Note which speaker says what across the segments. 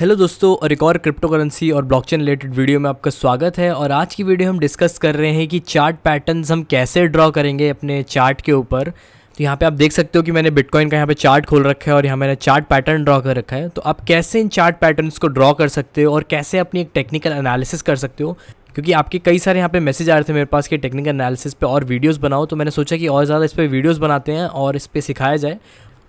Speaker 1: hello दोस्तों और एक और क्रिप्टो करेंसी और ब्लॉकचेन रिलेटेड वीडियो में आपका स्वागत है और आज की वीडियो हम डिस्कस कर रहे हैं कि चार्ट पैटर्न्स हम कैसे ड्रॉ करेंगे अपने चार्ट के ऊपर तो यहाँ पे आप देख सकते हो कि मैंने बिटकॉइन का यहाँ पे चार्ट खोल रखा है और यहाँ मैंने चार्ट पैटर्न ड्रॉ कर रखा है तो आप कैसे इन चार्ट पैटर्न को ड्रॉ कर सकते हो और कैसे अपनी एक टेक्निकल एनालिसिस कर सकते हो क्योंकि आपके कई सारे यहाँ पे मैसेज आ रहे थे मेरे पास कि टेक्निकल एनालिसिस पे और वीडियोस बनाओ तो मैंने सोचा कि और ज़्यादा इस पर वीडियोस बनाते हैं और इस पर सिखाया जाए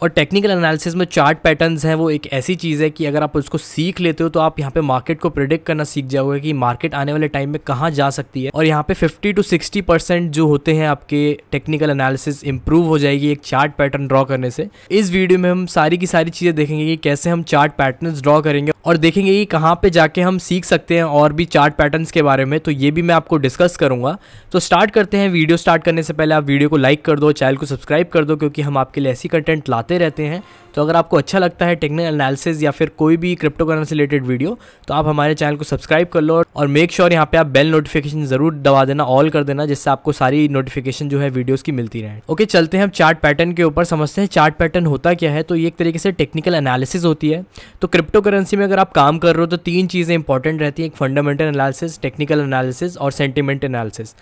Speaker 1: और टेक्निकल एनालिसिस में चार्ट पैटर्न्स हैं वो एक ऐसी चीज़ है कि अगर आप उसको सीख लेते हो तो आप यहाँ पे मार्केट को प्रिडिक्ट करना सीख जाओगे कि मार्केट आने वाले टाइम में कहाँ जा सकती है और यहाँ पे 50 टू 60 परसेंट जो होते हैं आपके टेक्निकल एनालिसिस इंप्रूव हो जाएगी एक चार्ट पैटर्न ड्रॉ करने से इस वीडियो में हम सारी की सारी चीज़ें देखेंगे कि कैसे हम चार्ट पैटर्न ड्रॉ करेंगे और देखेंगे कि कहाँ पर जाके हम सीख सकते हैं और भी चार्ट पैटर्न के बारे में तो ये भी मैं आपको डिस्कस करूँगा तो स्टार्ट करते हैं वीडियो स्टार्ट करने से पहले आप वीडियो को लाइक कर दो चैनल को सब्सक्राइब कर दो क्योंकि हम आपके लिए ऐसी कंटेंट लाते आते रहते हैं तो अगर आपको अच्छा लगता है टेक्निकल एनालिसिस या फिर कोई भी क्रिप्टो करेंसी रिलेटेड वीडियो तो आप हमारे चैनल को सब्सक्राइब कर लो और मेक श्योर sure यहाँ पे आप बेल नोटिफिकेशन जरूर दबा देना ऑल कर देना जिससे आपको सारी नोटिफिकेशन जो है वीडियोज की मिलती रहे ओके चलते हैं हम चार्ट पैटर्न के ऊपर समझते हैं चार्ट पैटर्न होता क्या है तो ये एक तरीके से टेक्निकल एनालिसिस होती है तो क्रिप्टो करेंसी में अगर आप काम कर रहे हो तो तीन चीज़ें इंपॉर्टेंट रहती हैं एक फंडामेंटल एनालिसिस टेक्निकल एनालिसिस और सेंटिमेंट एनालिसिस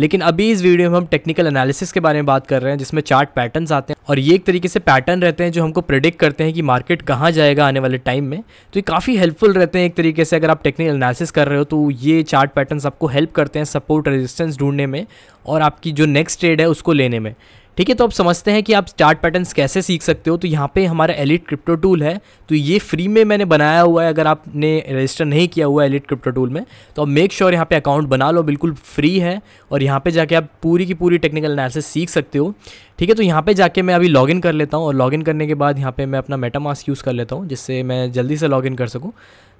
Speaker 1: लेकिन अभी इस वीडियो में हम टेक्निकल एनालिसिस के बारे में बात कर रहे हैं जिसमें चार्ट पैटर्न्स आते हैं और ये एक तरीके से पैटर्न रहते हैं जो हमको प्रिडिक्ट करते हैं कि मार्केट कहाँ जाएगा आने वाले टाइम में तो ये काफ़ी हेल्पफुल रहते हैं एक तरीके से अगर आप टेक्निकल एनालिसिस कर रहे हो तो ये चार्ट पैटर्न आपको हेल्प करते हैं सपोर्ट रेजिस्टेंस ढूंढने में और आपकी जो नेक्स्ट ट्रेड है उसको लेने में ठीक है तो अब समझते हैं कि आप चार्ट पैटर्न्स कैसे सीख सकते हो तो यहाँ पे हमारा एलिट क्रिप्टो टूल है तो ये फ्री में मैंने बनाया हुआ है अगर आपने रजिस्टर नहीं किया हुआ है एलिट क्रिप्टो टूल में तो अब मेक श्योर यहाँ पे अकाउंट बना लो बिल्कुल फ्री है और यहाँ पे जाके आप पूरी की पूरी टेक्निकल एनालिसिस सीख सकते हो ठीक है तो यहाँ पर जाके मैं अभी लॉगिन कर लेता हूँ और लॉगिन करने के बाद यहाँ पर मैं अपना मेटामास्क यूज़ कर लेता हूँ जिससे मैं जल्दी से लॉगिन कर सकूँ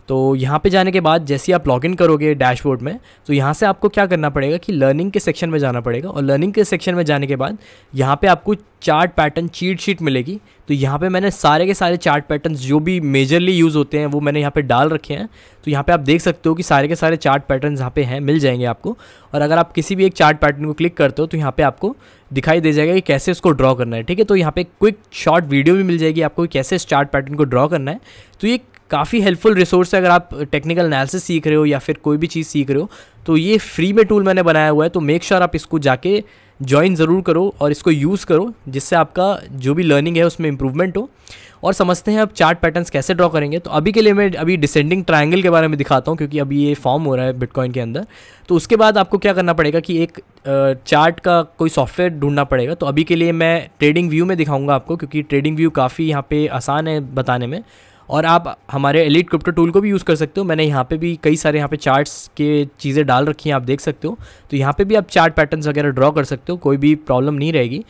Speaker 1: तो यहाँ पे जाने के बाद जैसे आप लॉगिन करोगे डैशबोर्ड में तो यहाँ से आपको क्या करना पड़ेगा कि लर्निंग के सेक्शन में जाना पड़ेगा और लर्निंग के सेक्शन में जाने के बाद यहाँ पे आपको चार्ट पैटर्न चीट शीट मिलेगी तो यहाँ पे मैंने सारे के सारे चार्ट पैटर्न्स जो भी मेजरली यूज़ होते हैं वो मैंने यहाँ पर डाल रखे हैं तो यहाँ पर आप देख सकते हो कि सारे के सारे चार्ट पैटर्न यहाँ पे हैं मिल जाएंगे आपको और अगर आप किसी भी एक चार्ट पैटर्न को क्लिक करते हो तो यहाँ पे आपको दिखाई दे जाएगा कि कैसे उसको ड्रॉ करना है ठीक है तो यहाँ पे क्विक शॉर्ट वीडियो भी मिल जाएगी आपको कैसे इस चार्ट पैटर्न को ड्रॉ करना है तो ये काफ़ी हेल्पफुल रिसोर्स है अगर आप टेक्निकल एनालिसिस सीख रहे हो या फिर कोई भी चीज़ सीख रहे हो तो ये फ्री में टूल मैंने बनाया हुआ है तो मेक श्योर sure आप इसको जाके ज्वाइन ज़रूर करो और इसको यूज़ करो जिससे आपका जो भी लर्निंग है उसमें इंप्रूवमेंट हो और समझते हैं आप चार्ट पैटर्न्स कैसे ड्रॉ करेंगे तो अभी के लिए मैं अभी डिसेंडिंग ट्रायंगल के बारे में दिखाता हूँ क्योंकि अभी ये फॉर्म हो रहा है बिटकॉइन के अंदर तो उसके बाद आपको क्या करना पड़ेगा कि एक चार्ट का कोई सॉफ्टवेयर ढूंढना पड़ेगा तो अभी के लिए मैं ट्रेडिंग व्यू में दिखाऊँगा आपको क्योंकि ट्रेडिंग व्यू काफ़ी यहाँ पर आसान है बताने में और आप हमारे एलिट क्रिप्टो टूल को भी यूज़ कर सकते हो मैंने यहाँ पे भी कई सारे यहाँ पे चार्ट्स के चीज़ें डाल रखी हैं आप देख सकते हो तो यहाँ पे भी आप चार्ट पैटर्न्स वगैरह ड्रॉ कर सकते हो कोई भी प्रॉब्लम नहीं रहेगी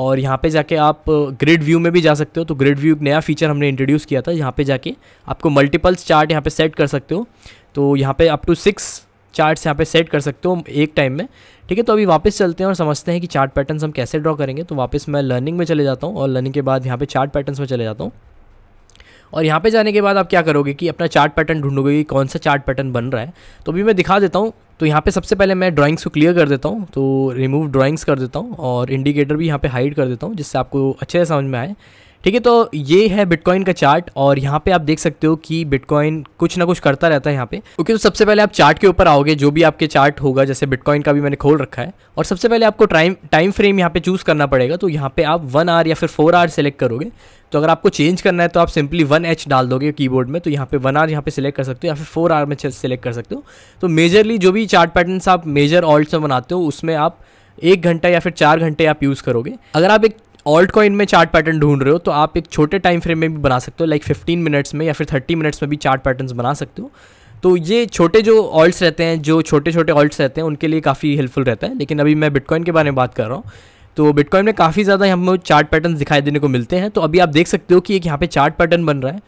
Speaker 1: और यहाँ पे जाके आप ग्रिड व्यू में भी जा सकते हो तो ग्रिड व्यू एक नया फीचर हमने इंट्रोड्यूस किया था यहाँ पर जाके आपको मल्टीपल्स चार्ट यहाँ पर सेट कर सकते हो तो यहाँ पर अप टू सिक्स चार्ट्स यहाँ पर सेट कर सकते हो एक टाइम में ठीक है तो अभी वापस चलते हैं और समझते हैं कि चार्ट पैटर्न्स हम कैसे ड्रॉ करेंगे तो वापस मैं लर्निंग में चले जाता हूँ और लर्निंग के बाद यहाँ पे चार्ट पैटर्न्स में चले जाता हूँ और यहाँ पे जाने के बाद आप क्या करोगे कि अपना चार्ट पैटर्न ढूंढोगे कि कौन सा चार्ट पैटर्न बन रहा है तो अभी मैं दिखा देता हूँ तो यहाँ पे सबसे पहले मैं ड्राइंग्स को क्लियर कर देता हूँ तो रिमूव ड्राइंग्स कर देता हूँ और इंडिकेटर भी यहाँ पे हाइड कर देता हूँ जिससे आपको अच्छे से समझ में आए ठीक है तो ये है बिटकॉइन का चार्ट और यहाँ पे आप देख सकते हो कि बिटकॉइन कुछ ना कुछ करता रहता है यहाँ पे ओके तो सबसे पहले आप चार्ट के ऊपर आओगे जो भी आपके चार्ट होगा जैसे बिटकॉइन का भी मैंने खोल रखा है और सबसे पहले आपको टाइम टाइम फ्रेम यहाँ पे चूज़ करना पड़ेगा तो यहाँ पे आप वन आवर या फिर फोर आवर सेलेक्ट करोगे तो अगर आपको चेंज करना है तो आप सिंपली वन एच डाल दोगे कीबोर्ड में तो यहाँ पे वन आर यहाँ पे सिलेक्ट कर सकते हो या फिर फोर आर में सिलेक्ट कर सकते हो तो मेजरली जो भी चार्ट पैटर्न्स आप मेजर ऑल्ट से बनाते हो उसमें आप एक घंटा या फिर चार घंटे आप यूज़ करोगे अगर आप एक ऑल्ट कॉइन में चार्ट पैटर्न ढूंढ रहे हो तो आप एक छोटे टाइम फ्रेम में भी बना सकते हो लाइक फिफ्टीन मिनट्स में या फिर थर्टी मिनट्स में भी चार्ट पैटर्न्स बना सकते हो तो ये छोटे जो ऑल्ट्स रहते हैं जो छोटे छोटे ऑल्ट्स रहते हैं उनके लिए काफ़ी हेल्पफुल रहता है लेकिन अभी मैं बिटकॉइन के बारे में बात कर रहा हूँ तो बिटकॉइन में काफ़ी ज़्यादा हमें चार्ट पैटर्न दिखाई देने को मिलते हैं तो अभी आप देख सकते हो कि एक यहाँ पे चार्ट पैटर्न बन रहा है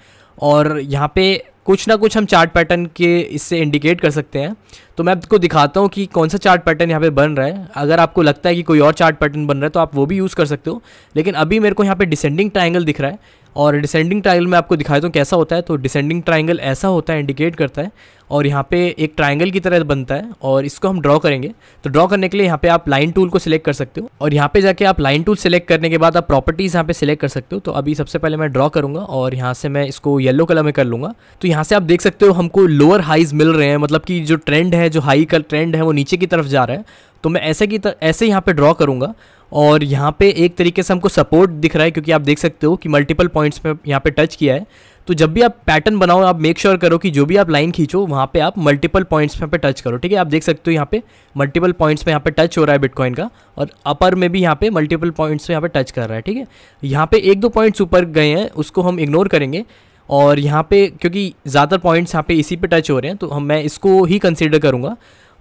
Speaker 1: और यहाँ पे कुछ ना कुछ हम चार्ट पैटर्न के इससे इंडिकेट कर सकते हैं तो मैं आपको दिखाता हूँ कि कौन सा चार्ट पैटर्न यहाँ पे बन रहा है अगर आपको लगता है कि कोई और चार्ट पैटर्न बन रहा है तो आप वो भी यूज़ कर सकते हो लेकिन अभी मेरे को यहाँ पे डिसेंडिंग ट्राइंगल दिख रहा है और डिसेंडिंग ट्राइंगल में आपको दिखाया तो कैसा होता है तो डिसेंडिंग ट्राइंगल ऐसा होता है इंडिकेट करता है और यहाँ पे एक ट्राइंगल की तरह बनता है और इसको हम ड्रॉ करेंगे तो ड्रॉ करने के लिए यहाँ पे आप लाइन टूल को सिलेक्ट कर सकते हो और यहाँ पे जाके आप लाइन टूल सिलेक्ट करने के बाद आप प्रॉपर्टीज़ यहाँ पे सिलेक्ट कर सकते हो तो अभी सबसे पहले मैं ड्रॉ करूँगा और यहाँ से मैं इसको येलो कलर में कर लूँगा तो यहाँ से आप देख सकते हो हमको लोअर हाइज मिल रहे हैं मतलब कि जो ट्रेंड है जो हाई का ट्रेंड है वो नीचे की तरफ जा रहा है तो मैं ऐसे की तर, ऐसे यहाँ पर ड्रॉ करूँगा और यहाँ पे एक तरीके से हमको सपोर्ट दिख रहा है क्योंकि आप देख सकते हो कि मल्टीपल पॉइंट्स पे यहाँ पे टच किया है तो जब भी आप पैटर्न बनाओ आप मेक श्योर sure करो कि जो भी आप लाइन खींचो वहाँ पे आप मल्टीपल पॉइंट्स पे टच करो ठीक है आप देख सकते हो यहाँ पे मल्टीपल पॉइंट्स पे यहाँ पे टच हो रहा है बिटकॉइन का और अपर में भी यहाँ पे मल्टीपल पॉइंट्स पे यहाँ पे टच कर रहा है ठीक है यहाँ पे एक दो पॉइंट्स ऊपर गए हैं उसको हम इग्नोर करेंगे और यहाँ पे क्योंकि ज़्यादातर पॉइंट्स यहाँ पे इसी पे टच हो रहे हैं तो हम मैं इसको ही कंसिडर करूँगा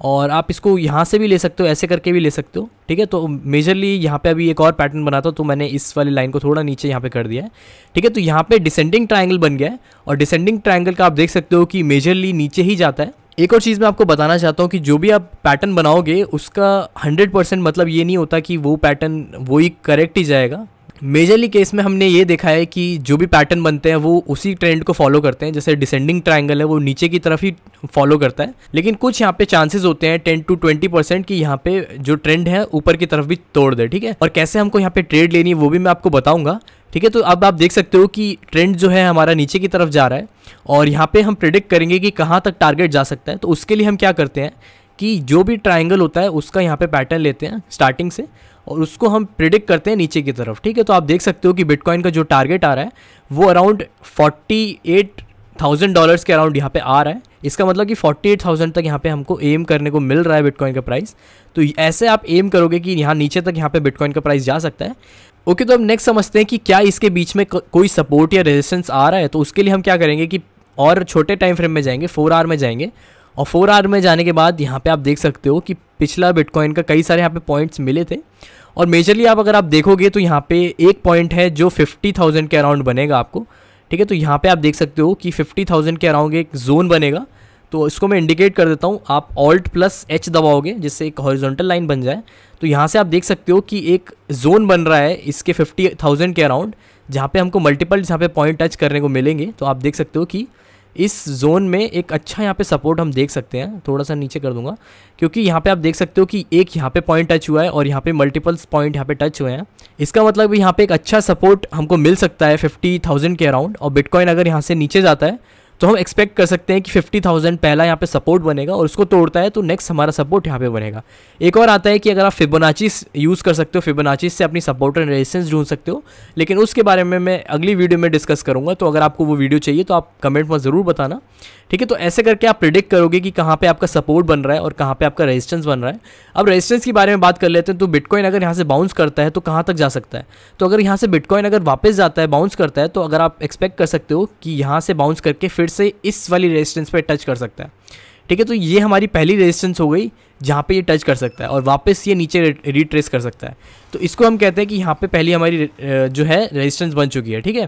Speaker 1: और आप इसको यहाँ से भी ले सकते हो ऐसे करके भी ले सकते हो ठीक है तो मेजरली यहाँ पे अभी एक और पैटर्न बना था तो मैंने इस वाली लाइन को थोड़ा नीचे यहाँ पे कर दिया है ठीक है तो यहाँ पे डिसेंडिंग ट्राइंगल बन गया है और डिसेंडिंग ट्राइंगल का आप देख सकते हो कि मेजरली नीचे ही जाता है एक और चीज़ मैं आपको बताना चाहता हूँ कि जो भी आप पैटर्न बनाओगे उसका 100% मतलब ये नहीं होता कि वो पैटर्न वो ही करेक्ट ही जाएगा मेजरली केस में हमने ये देखा है कि जो भी पैटर्न बनते हैं वो उसी ट्रेंड को फॉलो करते हैं जैसे डिसेंडिंग ट्रायंगल है वो नीचे की तरफ ही फॉलो करता है लेकिन कुछ यहाँ पे चांसेस होते हैं टेन टू ट्वेंटी परसेंट कि यहाँ पे जो ट्रेंड है ऊपर की तरफ भी तोड़ दे ठीक है और कैसे हमको यहाँ पे ट्रेड लेनी है वो भी मैं आपको बताऊंगा ठीक है तो अब आप देख सकते हो कि ट्रेंड जो है हमारा नीचे की तरफ जा रहा है और यहाँ पे हम प्रिडिक्ट करेंगे कि कहाँ तक टारगेट जा सकता है तो उसके लिए हम क्या करते हैं कि जो भी ट्राइंगल होता है उसका यहाँ पे पैटर्न लेते हैं स्टार्टिंग से और उसको हम प्रिडिक्ट करते हैं नीचे की तरफ ठीक है तो आप देख सकते हो कि बिटकॉइन का जो टारगेट आ रहा है वो around forty eight thousand dollars के अराउंड यहाँ पे आ रहा है इसका मतलब कि फोर्टी एट थाउजेंड तक यहाँ पे हमको एम करने को मिल रहा है बिटकॉइन का प्राइस तो ऐसे आप एम करोगे कि यहाँ नीचे तक यहाँ पे बिटकॉइन का प्राइस जा सकता है ओके okay, तो अब नेक्स्ट समझते हैं कि क्या इसके बीच में को, कोई सपोर्ट या रेजिस्टेंस आ रहा है तो उसके लिए हम क्या करेंगे कि और छोटे टाइम फ्रेम में जाएंगे फोर आवर में जाएंगे और फोर आर में जाने के बाद यहाँ पे आप देख सकते हो कि पिछला बिटकॉइन का कई सारे यहाँ पे पॉइंट्स मिले थे और मेजरली आप अगर आप देखोगे तो यहाँ पे एक पॉइंट है जो फिफ्टी थाउजेंड के अराउंड बनेगा आपको ठीक है तो यहाँ पे आप देख सकते हो कि फिफ्टी थाउजेंड के अराउंड एक जोन बनेगा तो इसको मैं इंडिकेट कर देता हूँ आप ऑल्ट प्लस एच दबाओगे जिससे एक हॉरिजॉन्टल लाइन बन जाए तो यहाँ से आप देख सकते हो कि एक जोन बन रहा है इसके फिफ्टी थाउजेंड के अराउंड जहाँ पे हमको मल्टीपल जहाँ पे पॉइंट टच करने को मिलेंगे तो आप देख सकते हो कि इस जोन में एक अच्छा यहाँ पे सपोर्ट हम देख सकते हैं थोड़ा सा नीचे कर दूंगा क्योंकि यहाँ पे आप देख सकते हो कि एक यहाँ पे पॉइंट टच हुआ है और यहाँ पे मल्टीपल्स पॉइंट यहाँ पे टच हुए हैं इसका मतलब यहाँ पे एक अच्छा सपोर्ट हमको मिल सकता है फिफ्टी थाउजेंड के अराउंड और बिटकॉइन अगर यहाँ से नीचे जाता है तो हम एक्सपेक्ट कर सकते हैं कि फिफ्टी थाउजेंड पहला यहाँ पे सपोर्ट बनेगा और उसको तोड़ता है तो नेक्स्ट हमारा सपोर्ट यहाँ पे बनेगा एक और आता है कि अगर आप फिबोनाचिस यूज़ कर सकते हो फिबोनाची से अपनी सपोर्ट एंड रेजिस्टेंस ढूंढ सकते हो लेकिन उसके बारे में मैं अगली वीडियो में डिस्कस करूँगा तो अगर आपको वो वीडियो चाहिए तो आप कमेंट में ज़रूर बताना ठीक है तो ऐसे करके आप प्रिडिक्ट करोगे कि कहाँ पर आपका सपोर्ट बन रहा है और कहाँ पर आपका रजिस्टेंस बन रहा है अब रजिस्टेंस के बारे में बात कर लेते हैं तो बिटकॉइन अगर यहाँ से बाउंस करता है तो कहाँ तक जा सकता है तो अगर यहाँ से बिटकॉइन अगर वापस जाता है बाउंस करता है तो अगर आप एक्सपेक्ट कर सकते हो कि यहाँ से बाउंस करके फिर फिर से इस वाली रेजिस्टेंस पर टच कर सकता है ठीक है तो ये हमारी पहली रेजिस्टेंस हो गई जहाँ पे ये टच कर सकता है और वापस ये नीचे रिट्रेस कर सकता है तो इसको हम कहते हैं कि यहाँ पे पहली हमारी जो है रेजिस्टेंस बन चुकी है ठीक है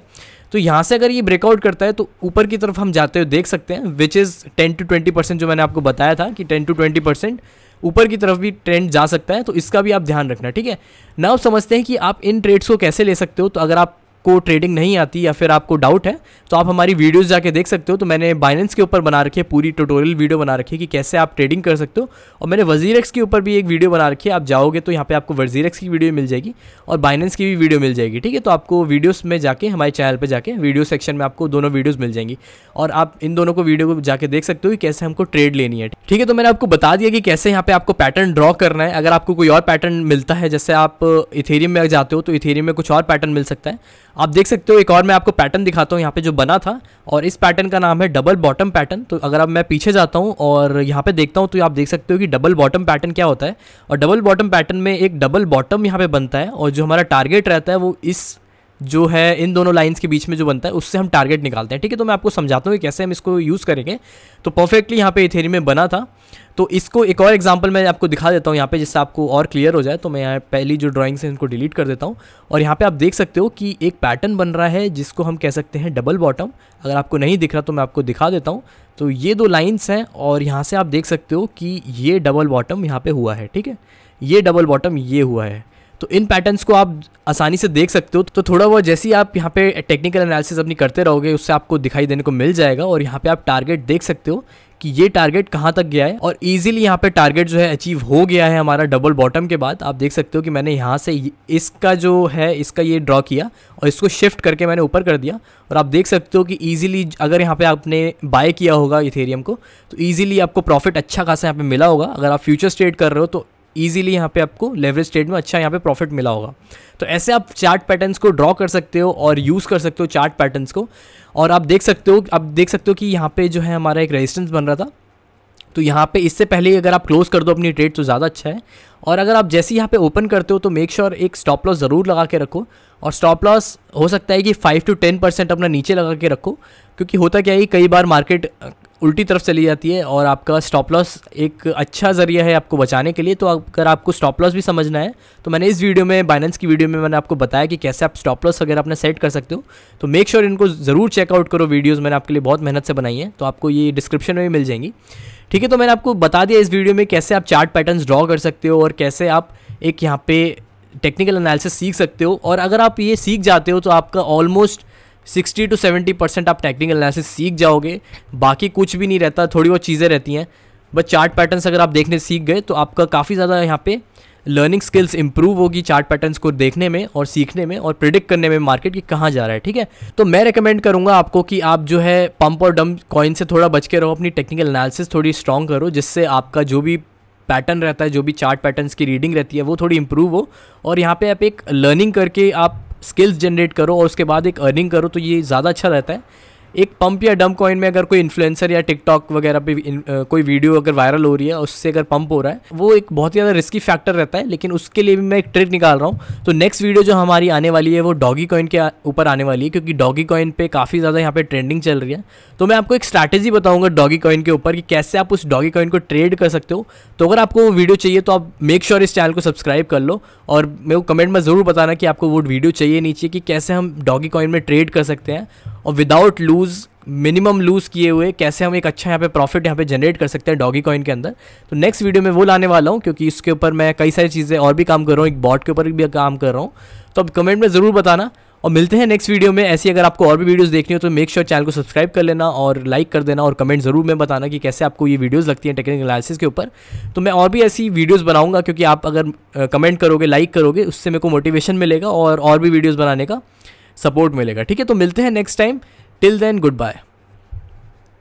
Speaker 1: तो यहाँ से अगर ये ब्रेकआउट करता है तो ऊपर की तरफ हम जाते हुए देख सकते हैं which is ten to twenty percent जो मैंने आपको बताया था कि टेन टू ट्वेंटी परसेंट ऊपर की तरफ भी ट्रेंड जा सकता है तो इसका भी आप ध्यान रखना ठीक है ना आप समझते हैं कि आप इन ट्रेड्स को कैसे ले सकते हो तो अगर आप को ट्रेडिंग नहीं आती या फिर आपको डाउट है तो आप हमारी वीडियोस जाके देख सकते हो तो मैंने बाइनेंस के ऊपर बना रखी है पूरी ट्यूटोरियल वीडियो बना रखी है कि कैसे आप ट्रेडिंग कर सकते हो और मैंने वजीर के ऊपर भी एक वीडियो बना रखी है आप जाओगे तो यहाँ पे आपको वजीर की वीडियो मिल जाएगी और बाइनेंस की भी वीडियो मिल जाएगी ठीक है तो आपको वीडियोज़ में जाके हमारे चैनल पर जाके वीडियो सेक्शन में आपको दोनों वीडियोज़ मिल जाएंगी और आप इन दोनों को वीडियो को जाके देख सकते हो कि कैसे हमको ट्रेड लेनी है ठीक है तो मैंने आपको बता दिया कि कैसे यहाँ पर आपको पैटर्न ड्रॉ करना है अगर आपको कोई और पैटर्न मिलता है जैसे आप इथेरियम में जाते हो तो इथेरियम में कुछ और पैटर्न मिल सकता है आप देख सकते हो एक और मैं आपको पैटर्न दिखाता हूँ यहाँ पे जो बना था और इस पैटर्न का नाम है डबल बॉटम पैटर्न तो अगर अब मैं पीछे जाता हूँ और यहाँ पे देखता हूँ तो आप देख सकते हो कि डबल बॉटम पैटर्न क्या होता है और डबल बॉटम पैटर्न में एक डबल बॉटम यहाँ पे बनता है और जो हमारा टारगेट रहता है वो इस जो है इन दोनों लाइन्स के बीच में जो बनता है उससे हम टारगेट निकालते हैं ठीक है तो मैं आपको समझाता हूँ कि कैसे हम इसको यूज़ करेंगे तो परफेक्टली यहाँ पे इथेरी में बना था तो इसको एक और एग्जाम्पल मैं आपको दिखा देता हूँ यहाँ पे जिससे आपको और क्लियर हो जाए तो मैं यहाँ पहली जो ड्राइंग्स हैं इनको डिलीट कर देता हूँ और यहाँ पे आप देख सकते हो कि एक पैटर्न बन रहा है जिसको हम कह सकते हैं डबल बॉटम अगर आपको नहीं दिख रहा तो मैं आपको दिखा देता हूँ तो ये दो लाइन्स हैं और यहाँ से आप देख सकते हो कि ये डबल बॉटम यहाँ पर हुआ है ठीक है ये डबल बॉटम ये हुआ है तो इन पैटर्न्स को आप आसानी से देख सकते हो तो थोड़ा बहुत जैसे ही आप यहाँ पे टेक्निकल एनालिसिस अपनी करते रहोगे उससे आपको दिखाई देने को मिल जाएगा और यहाँ पे आप टारगेट देख सकते हो कि ये टारगेट कहाँ तक गया है और इजीली यहाँ पे टारगेट जो है अचीव हो गया है हमारा डबल बॉटम के बाद आप देख सकते हो कि मैंने यहाँ से इसका जो है इसका ये ड्रॉ किया और इसको शिफ्ट करके मैंने ऊपर कर दिया और आप देख सकते हो कि ईजिली अगर यहाँ पे आपने बाय किया होगा इथेरियम को तो ईजिली आपको प्रॉफिट अच्छा खासा यहाँ पर मिला होगा अगर आप फ्यूचर स्टेट कर रहे हो तो ईजिली यहाँ पे आपको लेवरेज ट्रेड में अच्छा यहाँ पे प्रॉफिट मिला होगा तो ऐसे आप चार्ट पैटर्न्स को ड्रॉ कर सकते हो और यूज़ कर सकते हो चार्ट पैटर्न्स को और आप देख सकते हो आप देख सकते हो कि यहाँ पे जो है हमारा एक रेजिस्टेंस बन रहा था तो यहाँ पे इससे पहले अगर आप क्लोज़ कर दो अपनी ट्रेड तो ज़्यादा अच्छा है और अगर आप जैसे यहाँ पे ओपन करते हो तो मेक श्योर sure एक स्टॉप लॉस ज़रूर लगा के रखो और स्टॉप लॉस हो सकता है कि फ़ाइव टू टेन परसेंट अपना नीचे लगा के रखो क्योंकि होता क्या है कई बार मार्केट उल्टी तरफ चली जाती है और आपका स्टॉप लॉस एक अच्छा ज़रिया है आपको बचाने के लिए तो अगर आपको स्टॉप लॉस भी समझना है तो मैंने इस वीडियो में बाइनेंस की वीडियो में मैंने आपको बताया कि कैसे आप स्टॉप लॉस वगैरह अपना सेट कर सकते हो तो मेक श्योर sure इनको ज़रूर चेकआउट करो वीडियोज़ मैंने आपके लिए बहुत मेहनत से बनाई है तो आपको ये डिस्क्रिप्शन में भी मिल जाएंगी ठीक है तो मैंने आपको बता दिया इस वीडियो में कैसे आप चार्ट पैटर्न्स ड्रॉ कर सकते हो और कैसे आप एक यहाँ पे टेक्निकल एनालिसिस सीख सकते हो और अगर आप ये सीख जाते हो तो आपका almost sixty to seventy percent आप टेक्निकल एनालिसिस सीख जाओगे बाकी कुछ भी नहीं रहता थोड़ी बहुत चीज़ें रहती हैं बट चार्ट पैटर्न्स अगर आप देखने सीख गए तो आपका काफ़ी ज़्यादा यहाँ पे लर्निंग स्किल्स इंप्रूव होगी चार्ट पैटर्न्स को देखने में और सीखने में और प्रिडिक्ट करने में मार्केट कि कहाँ जा रहा है ठीक है तो मैं रिकमेंड करूँगा आपको कि आप जो है पंप और डम्प कॉइन से थोड़ा बच के रहो अपनी टेक्निकल एनालिसिस थोड़ी स्ट्रॉन्ग करो जिससे आपका जो भी पैटर्न रहता है जो भी चार्ट पैटर्न्स की रीडिंग रहती है वो थोड़ी इंप्रूव हो और यहाँ पे आप एक लर्निंग करके आप स्किल्स जनरेट करो और उसके बाद एक अर्निंग करो तो ये ज़्यादा अच्छा रहता है एक पंप या डंप कॉइन में अगर कोई इन्फ्लुएंसर या टिकटॉक वगैरह पे कोई वीडियो अगर वायरल हो रही है उससे अगर पंप हो रहा है वो एक बहुत ही ज़्यादा रिस्की फैक्टर रहता है लेकिन उसके लिए भी मैं एक ट्रिक निकाल रहा हूँ तो नेक्स्ट वीडियो जो हमारी आने वाली है वो डॉगी कॉइन के ऊपर आने वाली है क्योंकि डॉगी कॉइन पर काफ़ी ज़्यादा यहाँ पर ट्रेंडिंग चल रही है तो मैं आपको एक स्ट्रैटेजी बताऊँगा डॉगी कॉइन के ऊपर कि कैसे आप उस डॉगी कॉइन को ट्रेड कर सकते हो तो अगर आपको वो वीडियो चाहिए तो आप मेक श्योर इस चैनल को सब्सक्राइब कर लो और मेरे को कमेंट में ज़रूर बताना कि आपको वो वीडियो चाहिए नहीं चाहिए कि कैसे हम डॉगी कॉइन में ट्रेड कर सकते हैं और विदाउट लूज़ मिनिमम लूज़ किए हुए कैसे हम एक अच्छा यहाँ पे प्रॉफिट यहाँ पे जनरेट कर सकते हैं डॉगी कॉइन के अंदर तो नेक्स्ट वीडियो में वो लाने वाला हूँ क्योंकि इसके ऊपर मैं कई सारी चीज़ें और भी काम कर रहा हूँ एक बॉट के ऊपर भी काम कर रहा हूँ तो अब कमेंट में ज़रूर बताना और मिलते हैं नेक्स्ट वीडियो में ऐसी अगर आपको और भी वीडियोस देखनी हो तो मेक श्योर चैनल को सब्सक्राइब कर लेना और लाइक कर देना और कमेंट जरूर में बताना कि कैसे आपको ये वीडियोस लगती हैं टेक्निकल एनालिसिस के ऊपर तो मैं और भी ऐसी वीडियोस बनाऊंगा क्योंकि आप अगर कमेंट करोगे लाइक करोगे उससे मेरे को मोटिवेशन मिलेगा और और भी वीडियोज़ बनाने का सपोर्ट मिलेगा ठीक है तो मिलते हैं next time till then good bye